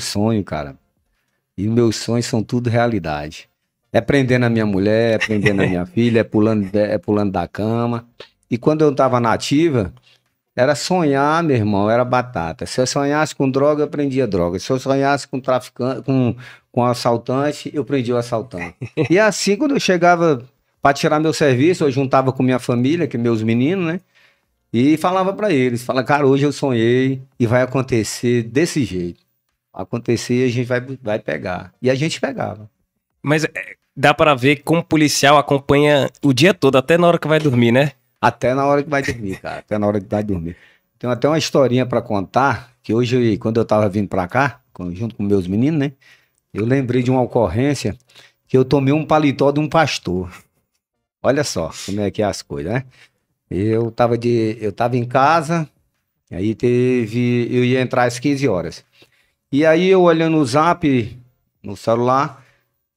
sonho, cara. E meus sonhos são tudo realidade. É prendendo a minha mulher, é prendendo a minha filha, é pulando, é pulando da cama. E quando eu tava nativa, era sonhar, meu irmão, era batata. Se eu sonhasse com droga, eu prendia droga. Se eu sonhasse com traficante, com, com assaltante, eu prendia o assaltante. E é assim, quando eu chegava para tirar meu serviço, eu juntava com minha família, que meus meninos, né? E falava para eles, fala, cara, hoje eu sonhei e vai acontecer desse jeito acontecer, a gente vai, vai pegar. E a gente pegava. Mas é, dá para ver como o policial acompanha o dia todo, até na hora que vai dormir, né? Até na hora que vai dormir, cara. até na hora que vai dormir. Tem até uma historinha para contar, que hoje, quando eu tava vindo para cá, junto com meus meninos, né? Eu lembrei de uma ocorrência que eu tomei um paletó de um pastor. Olha só como é que é as coisas, né? Eu tava, de, eu tava em casa, aí teve. Eu ia entrar às 15 horas. E aí eu olhando o zap no celular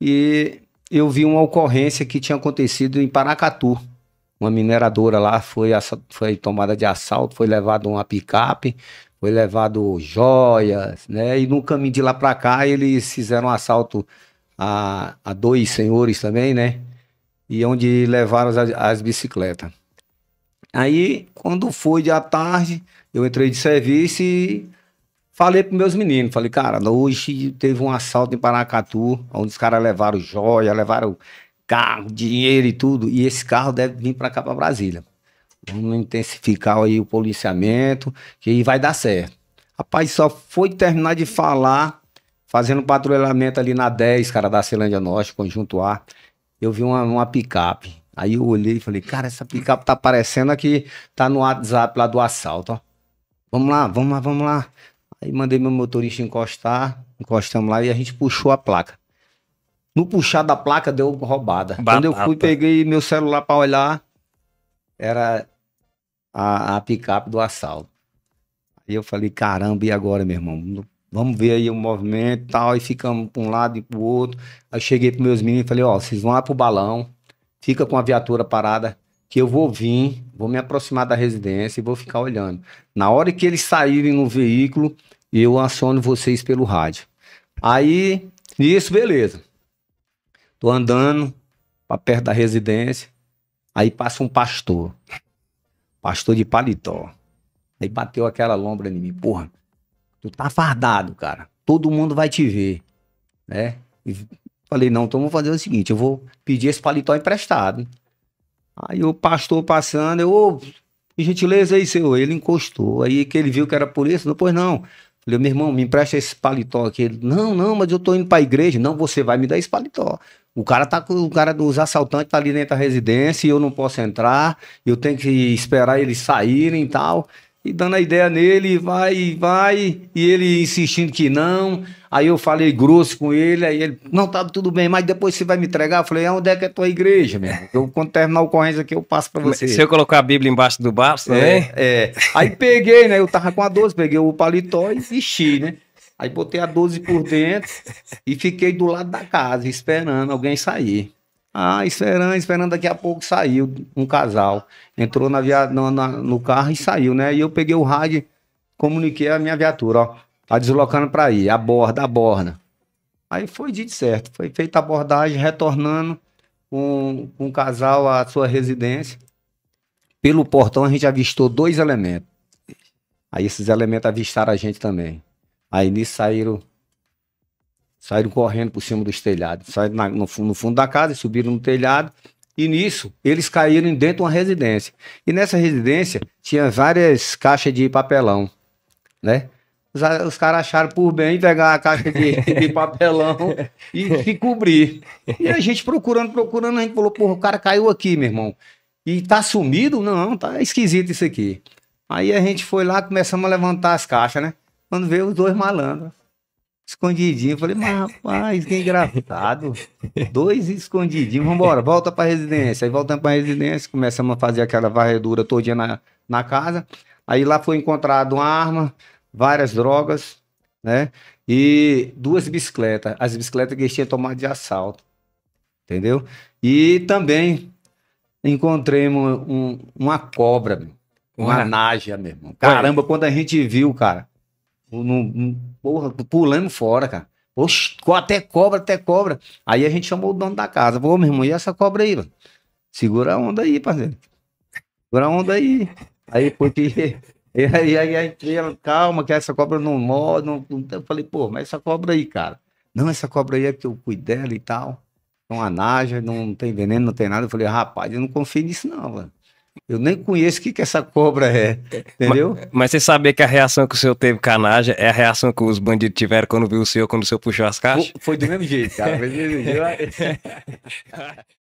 e eu vi uma ocorrência que tinha acontecido em Paracatu. Uma mineradora lá foi, foi tomada de assalto, foi levado uma picape, foi levado joias, né? E no caminho de lá para cá eles fizeram um assalto a, a dois senhores também, né? E onde levaram as, as bicicletas. Aí, quando foi de à tarde, eu entrei de serviço e Falei pros meus meninos, falei, cara, hoje teve um assalto em Paracatu, onde os caras levaram joia, levaram carro, dinheiro e tudo, e esse carro deve vir para cá, para Brasília. Vamos intensificar aí o policiamento, que aí vai dar certo. Rapaz, só foi terminar de falar, fazendo patrulhamento ali na 10, cara, da Celândia Norte, Conjunto A, eu vi uma, uma picape. Aí eu olhei e falei, cara, essa picape tá aparecendo aqui, tá no WhatsApp lá do assalto, ó. Vamos lá, vamos lá, vamos lá. Aí mandei meu motorista encostar, encostamos lá e a gente puxou a placa. No puxar da placa deu roubada. Batata. Quando eu fui, peguei meu celular para olhar, era a, a picape do assalto. Aí eu falei, caramba, e agora, meu irmão? Vamos ver aí o movimento e tal. E ficamos para um lado e para o outro. Aí cheguei para meus meninos e falei, ó, oh, vocês vão lá para o balão, fica com a viatura parada que eu vou vir, vou me aproximar da residência e vou ficar olhando. Na hora que eles saírem no veículo, eu aciono vocês pelo rádio. Aí, isso, beleza. Tô andando para perto da residência, aí passa um pastor. Pastor de paletó. Aí bateu aquela lombra em mim. Porra, tu tá fardado, cara. Todo mundo vai te ver, né? E falei, não, então vamos fazer o seguinte, eu vou pedir esse paletó emprestado. Aí o pastor passando, eu, ô, oh, gentileza aí, senhor. Ele encostou. Aí que ele viu que era por isso, não, pois não. Falei, meu irmão, me empresta esse paletó aqui. Ele, não, não, mas eu tô indo pra igreja. Não, você vai me dar esse paletó. O cara tá com o cara dos assaltantes tá ali dentro da residência e eu não posso entrar. Eu tenho que esperar eles saírem e tal e dando a ideia nele, vai, vai, e ele insistindo que não. Aí eu falei grosso com ele, aí ele, não, tá tudo bem, mas depois você vai me entregar? Eu falei, é, onde é que é a tua igreja, meu? Eu, quando terminar a ocorrência aqui, eu passo para você. Se eu colocar a Bíblia embaixo do barço, também? É, né? é. Aí peguei, né? Eu tava com a 12, peguei o paletó e vesti, né? Aí botei a 12 por dentro e fiquei do lado da casa, esperando alguém sair. Ah, esperando, esperando, daqui a pouco saiu um casal. Entrou na via... no, na, no carro e saiu, né? E eu peguei o rádio, comuniquei a minha viatura, ó. Tá deslocando para aí, aborda, borda. Aí foi de certo, foi feita a abordagem, retornando com, com o casal à sua residência. Pelo portão a gente avistou dois elementos. Aí esses elementos avistaram a gente também. Aí nisso saíram Saíram correndo por cima dos telhados. Saíram na, no, no, fundo da casa, subiram no telhado. E nisso, eles caíram dentro de uma residência. E nessa residência, tinha várias caixas de papelão, né? Os, os caras acharam por bem pegar a caixa de, de papelão e se cobrir. E a gente procurando, procurando, a gente falou, porra, o cara caiu aqui, meu irmão. E tá sumido? Não, tá esquisito isso aqui. Aí a gente foi lá, começamos a levantar as caixas, né? Quando veio os dois malandros escondidinho. falei, mas rapaz, que engraçado. Dois escondidinhos, vamos embora, volta pra residência. Aí voltamos pra residência, começamos a fazer aquela varredura todinha na, na casa. Aí lá foi encontrado uma arma, várias drogas, né? E duas bicicletas, as bicicletas que eles tinham tomado de assalto, entendeu? E também encontremos um, uma cobra, uma Olha. naja, meu irmão. Caramba, quando a gente viu, cara, no, porra, pulando fora, cara. Oxe, até cobra, até cobra. Aí a gente chamou o dono da casa. Pô, meu irmão, e essa cobra aí, mano? Segura a onda aí, parceiro. Segura a onda aí. Aí porque E aí, aí, aí calma, que essa cobra não morde. Não, não... Eu falei, pô, mas essa cobra aí, cara. Não, essa cobra aí é que eu cuido dela e tal. É uma naja, não tem veneno, não tem nada. Eu falei, rapaz, eu não confio nisso, não, mano. Eu nem conheço o que, que essa cobra é, entendeu? Mas, mas, você sabia que a reação que o senhor teve, canagem, é a reação que os bandidos tiveram quando viu o senhor, quando o senhor puxou as caixas? Foi, foi do mesmo jeito, cara. Foi do mesmo jeito.